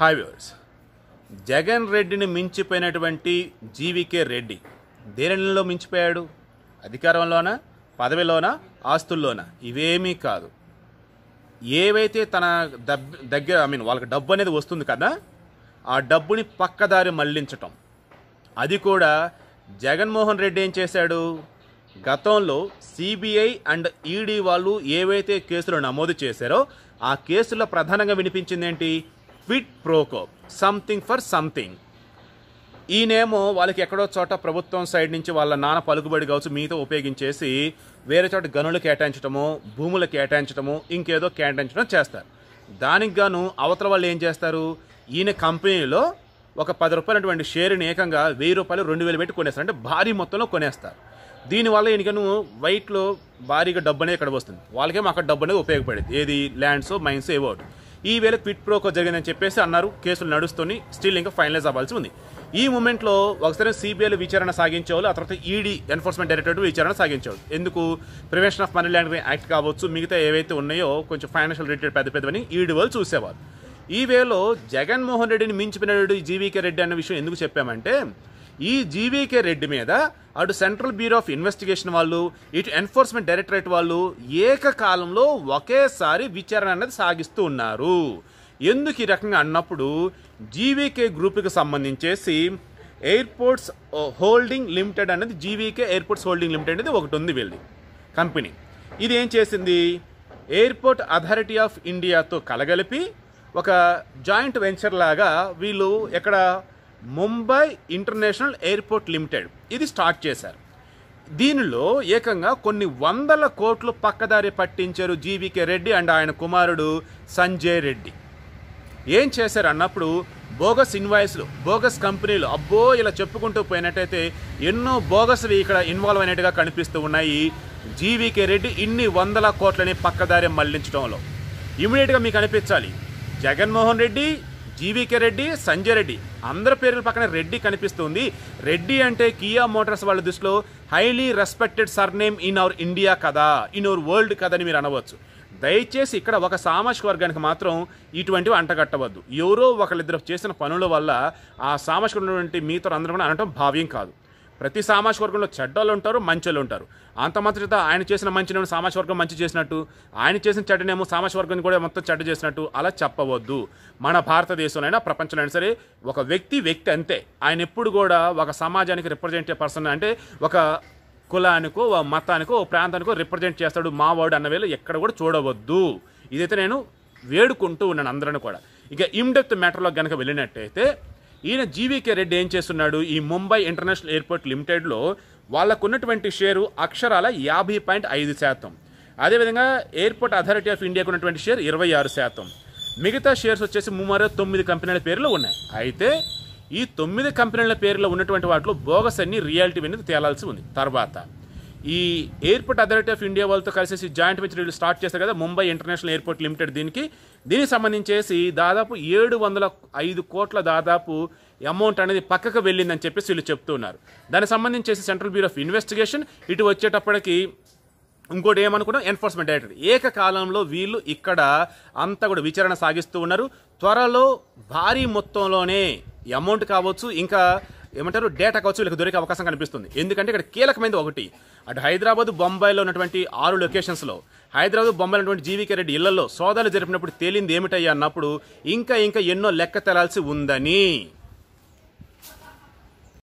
hi Jagan రెడ్డిని మించిపోయినటువంటి జీవికే రెడ్డి దేనిలో మించిపోయాడు అధికారంలోనా పదవిలోనా ఆస్తుల్లోనా ఇవేమీ కాదు ఏవైతే తన దగ్గర ఐ మీన్ వాళ్ళకి డబ్బు అనేది వస్తుంది కదా ఆ డబ్బుని పక్కదారి మళ్లించటం అది కూడా జగన్మోహన్ రెడ్డి ఏం చేశాడు గతంలో సిబిఐ అండ్ ఈడీ వాళ్ళు ఏవైతే కేసులు నమోదు చేశారో ఆ కేసుల్లో ప్రధానంగా వినిపించింది ఏంటి quid pro quo something for something ఈయనేమో వాళ్ళకి ఎక్కడో చోట ప్రభుత్వం సైడ్ నుంచి వాళ్ళ నాన్న పలుకుబడి కావచ్చు మీతో ఉపయోగించేసి వేరే చోట గనులు కేటాయించడము భూములు కేటాయించడము ఇంకేదో కేటాయించడం చేస్తారు దానికి గాను అవతల వాళ్ళు ఏం చేస్తారు ఈయన కంపెనీలో ఒక పది రూపాయలు అటువంటి షేర్ని ఏకంగా వెయ్యి రూపాయలు రెండు వేలు పెట్టి కొనేస్తారు అంటే భారీ మొత్తంలో కొనేస్తారు దీనివల్ల ఎనికను వైట్లో భారీగా డబ్బు అనేది ఇక్కడ వస్తుంది వాళ్ళకేమో అక్కడ డబ్బు అనేది ఉపయోగపడేది ఏది ల్యాండ్స్ మైన్స్ ఏవో ఈ వేళ క్విట్ ప్రోకో జరిగిందని చెప్పేసి అన్నారు కేసులు నడుస్తూనే స్టిల్ ఇంకా ఫైనలైజ్ అవ్వాల్సి ఉంది ఈ మూమెంట్లో ఒకసారి సిబిఐలు విచారణ సాగించేవాళ్ళు ఆ తర్వాత ఈడీ ఎన్ఫోర్స్మెంట్ డైరెక్టరేట్ విచారణ సాగించేవాళ్ళు ఎందుకు prevention of money laundering act కావచ్చు మిగతా ఏవైతే ఉన్నాయో కొంచెం ఫైనాన్షియల్ రిలేటెడ్ పెద్ద పెద్దవని ఈడీ వాళ్ళు చూసేవారు ఈ వేలో జగన్మోహన్ రెడ్డిని మించిపోయినటువంటి జీవీకే రెడ్డి అన్న విషయం ఎందుకు చెప్పామంటే ఈ జీవీకే రెడ్డి మీద అటు సెంట్రల్ బ్యూరో ఆఫ్ ఇన్వెస్టిగేషన్ వాళ్ళు ఇటు ఎన్ఫోర్స్మెంట్ డైరెక్టరేట్ వాళ్ళు ఏకకాలంలో ఒకేసారి విచారణ అనేది సాగిస్తూ ఉన్నారు ఎందుకు ఈ రకంగా అన్నప్పుడు జీవీకే గ్రూప్కి సంబంధించేసి ఎయిర్పోర్ట్స్ హోల్డింగ్ లిమిటెడ్ అనేది జీవీకే ఎయిర్పోర్ట్స్ హోల్డింగ్ లిమిటెడ్ అనేది ఒకటి ఉంది వీళ్ళది కంపెనీ ఇది ఏం చేసింది ఎయిర్పోర్ట్ అథారిటీ ఆఫ్ ఇండియాతో కలగలిపి ఒక జాయింట్ వెంచర్ లాగా వీళ్ళు ఎక్కడ ముంబై ఇంటర్నేషనల్ ఎయిర్పోర్ట్ లిమిటెడ్ ఇది స్టార్ట్ చేశారు దీనిలో ఏకంగా కొన్ని వందల కోట్లు పక్కదారి పట్టించారు జీవికే రెడ్డి అండ్ ఆయన కుమారుడు సంజయ్ రెడ్డి ఏం చేశారు అన్నప్పుడు బోగస్ ఇన్వాయిస్లు బోగస్ కంపెనీలు అబ్బో ఇలా చెప్పుకుంటూ పోయినట్టయితే ఎన్నో బోగస్లు ఇక్కడ ఇన్వాల్వ్ అయినట్టుగా కనిపిస్తూ ఉన్నాయి జీవికే రెడ్డి ఇన్ని వందల కోట్లని పక్కదారి మళ్లించడంలో ఇమీడియట్గా మీకు అనిపించాలి జగన్మోహన్ రెడ్డి జీవీకే రెడ్డి సంజయ్ రెడ్డి అందరి పేర్ల పక్కన రెడ్డి కనిపిస్తుంది రెడ్డి అంటే కియా మోటార్స్ వాళ్ళ దృష్టిలో highly respected surname in our India కదా ఇన్ అవర్ వరల్డ్ కదని అని మీరు అనవచ్చు దయచేసి ఇక్కడ ఒక సామాజిక వర్గానికి మాత్రం ఇటువంటివి అంటగట్టవద్దు ఎవరో ఒకళ్ళిద్దరు చేసిన పనుల వల్ల ఆ సామాజిక ఉన్నటువంటి మీతో అందరం కూడా అనటం భావ్యం కాదు ప్రతి సామాజిక వర్గంలో చెడ్డోళ్ళు ఉంటారు మంచోళ్ళు ఉంటారు అంత మాత్రం ఆయన చేసిన మంచినేమో సామాజిక వర్గం మంచి చేసినట్టు ఆయన చేసిన చెడ్డనేమో సామాజిక వర్గం కూడా మొత్తం చెడ్డ చేసినట్టు అలా చెప్పవద్దు మన భారతదేశంలోనైనా ప్రపంచంలో సరే ఒక వ్యక్తి వ్యక్తి అంతే ఆయన ఎప్పుడు కూడా ఒక సమాజానికి రిప్రజెంటే పర్సన్ అంటే ఒక కులానికో ఒక మతానికో ఒక ప్రాంతానికో రిప్రజెంట్ చేస్తాడు మా వాడు అన్న వేళ ఎక్కడ కూడా చూడవద్దు ఇదైతే నేను వేడుకుంటూ ఉన్నాను అందరిని కూడా ఇక ఇమ్డెప్త్ మ్యాటర్లో కనుక వెళ్ళినట్టయితే ఈయన జీవీకే రెడ్డి ఏం చేస్తున్నాడు ఈ ముంబై ఇంటర్నేషనల్ ఎయిర్పోర్ట్ లిమిటెడ్లో వాళ్ళకున్నటువంటి షేరు అక్షరాల యాభై పాయింట్ ఐదు శాతం అదేవిధంగా ఎయిర్పోర్ట్ అథారిటీ ఆఫ్ ఇండియాకు ఉన్నటువంటి షేర్ ఇరవై ఆరు శాతం మిగతా షేర్స్ వచ్చేసి ముమారో తొమ్మిది కంపెనీల పేర్లు ఉన్నాయి అయితే ఈ తొమ్మిది కంపెనీల పేర్లో ఉన్నటువంటి వాటిలో బోగస్ అన్ని రియాలిటీ అనేది తేలాల్సి ఉంది తర్వాత ఈ ఎయిర్పోర్ట్ అథారిటీ ఆఫ్ ఇండియా వాళ్ళతో కలిసేసి జాయింట్ వెంచర్ వీళ్ళు స్టార్ట్ చేస్తారు కదా ముంబై ఇంటర్నేషనల్ ఎయిర్పోర్ట్ లిమిటెడ్ దీనికి దీనికి సంబంధించేసి దాదాపు ఏడు వందల ఐదు కోట్ల దాదాపు అమౌంట్ అనేది పక్కకు వెళ్ళిందని చెప్పేసి వీళ్ళు చెప్తున్నారు దానికి సంబంధించేసి సెంట్రల్ బ్యూరో ఆఫ్ ఇన్వెస్టిగేషన్ ఇటు వచ్చేటప్పటికి ఇంకోటి ఏమనుకున్నాం ఎన్ఫోర్స్మెంట్ డైరెక్టర్ ఏకకాలంలో వీళ్ళు ఇక్కడ అంతా కూడా విచారణ సాగిస్తూ ఉన్నారు త్వరలో భారీ మొత్తంలోనే అమౌంట్ కావచ్చు ఇంకా ఏమంటారు డేటా కావచ్చు వీళ్ళకి దొరికే అవకాశం కనిపిస్తుంది ఎందుకంటే ఇక్కడ కీలకమైనది ఒకటి అటు హైదరాబాద్ బొంబాయిలో ఉన్నటువంటి ఆరు లొకేషన్స్లో హైదరాబాద్ బొంబాయిలో ఉన్నటువంటి జీవికే రెడ్డి ఇళ్లలో సోదాలు జరిపినప్పుడు తేలింది ఏమిటయ్యా అన్నప్పుడు ఇంకా ఇంకా ఎన్నో లెక్క తెలాల్సి ఉందని